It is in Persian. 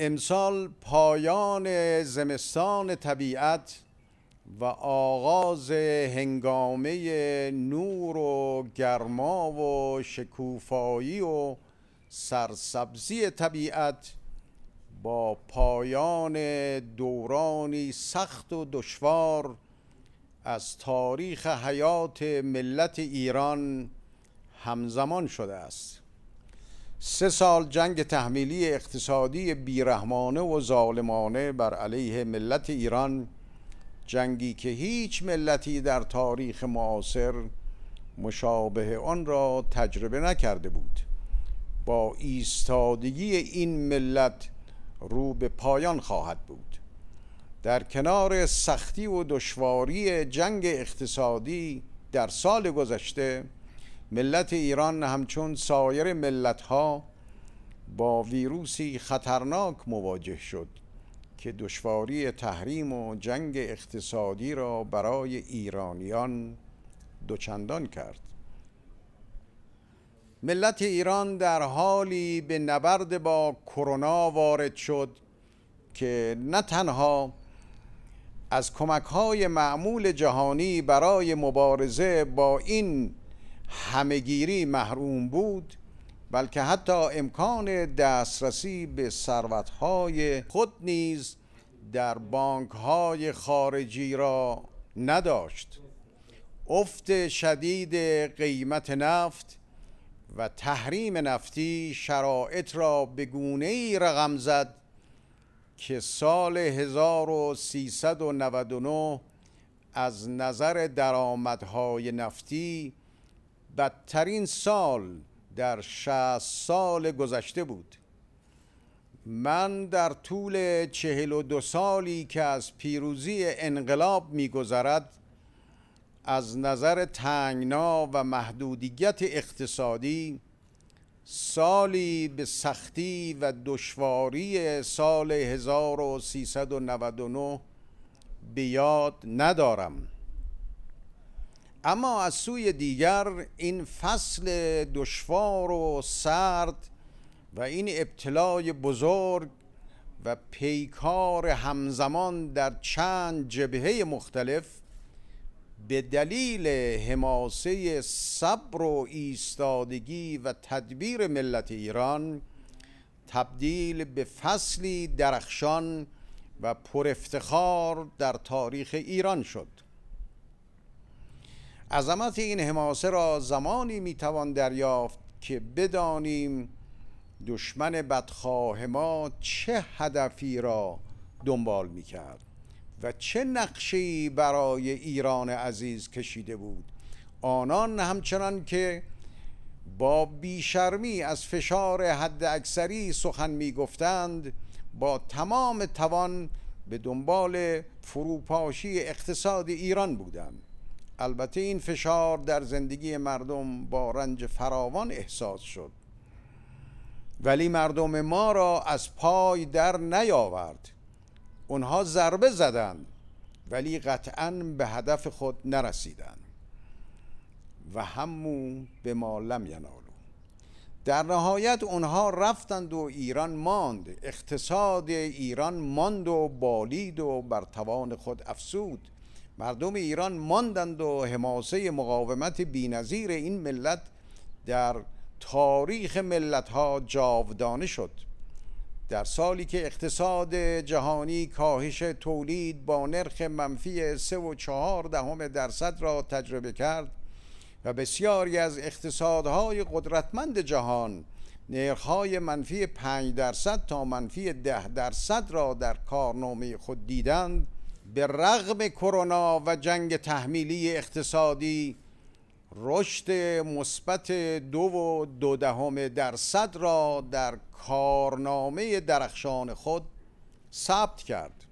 امسال پایان زمستان طبیعت و آغاز هنگامه نور و گرما و شکوفایی و سرسبزی طبیعت با پایان دورانی سخت و دشوار از تاریخ حیات ملت ایران همزمان شده است سه سال جنگ تحمیلی اقتصادی بیرحمانه و ظالمانه بر علیه ملت ایران جنگی که هیچ ملتی در تاریخ معاصر مشابه آن را تجربه نکرده بود با ایستادگی این ملت رو به پایان خواهد بود در کنار سختی و دشواری جنگ اقتصادی در سال گذشته ملت ایران همچون سایر ملت ها با ویروسی خطرناک مواجه شد که دشواری تحریم و جنگ اقتصادی را برای ایرانیان دوچندان کرد ملت ایران در حالی به نبرد با کرونا وارد شد که نه تنها از کمک های معمول جهانی برای مبارزه با این همگیری محروم بود بلکه حتی امکان دسترسی به سروتهای خود نیز در بانکهای خارجی را نداشت افت شدید قیمت نفت و تحریم نفتی شرایط را به گونه ای رقم زد که سال 1399 از نظر درآمدهای نفتی بدترین سال در شهست سال گذشته بود من در طول چهل و دو سالی که از پیروزی انقلاب میگذرد از نظر تنگنا و محدودیت اقتصادی سالی به سختی و دشواری سال 1399 به یاد ندارم اما از سوی دیگر این فصل دشوار و سرد و این ابتلای بزرگ و پیکار همزمان در چند جبهه مختلف به دلیل حماسه صبر و ایستادگی و تدبیر ملت ایران تبدیل به فصلی درخشان و پرافتخار در تاریخ ایران شد عظمت این حماسه را زمانی میتوان دریافت که بدانیم دشمن بدخواه ما چه هدفی را دنبال میکرد و چه نقشی برای ایران عزیز کشیده بود آنان همچنان که با بیشرمی از فشار حد اکثری سخن میگفتند با تمام توان به دنبال فروپاشی اقتصاد ایران بودند البته این فشار در زندگی مردم با رنج فراوان احساس شد ولی مردم ما را از پای در نیاورد اونها ضربه زدند ولی قطعا به هدف خود نرسیدند و همو به ما لم ینالو در نهایت اونها رفتند و ایران ماند اقتصاد ایران ماند و بالید و بر توان خود افسود مردم ایران ماندند و حماسه مقاومت بینظیر این ملت در تاریخ ملت جاودانه شد در سالی که اقتصاد جهانی کاهش تولید با نرخ منفی 3 و 4 دهم درصد را تجربه کرد و بسیاری از اقتصادهای قدرتمند جهان نرخهای منفی 5 درصد تا منفی 10 درصد را در کارنامه خود دیدند به رغم کرونا و جنگ تحمیلی اقتصادی رشد مثبت دو و دو دهم درصد را در کارنامه درخشان خود ثبت کرد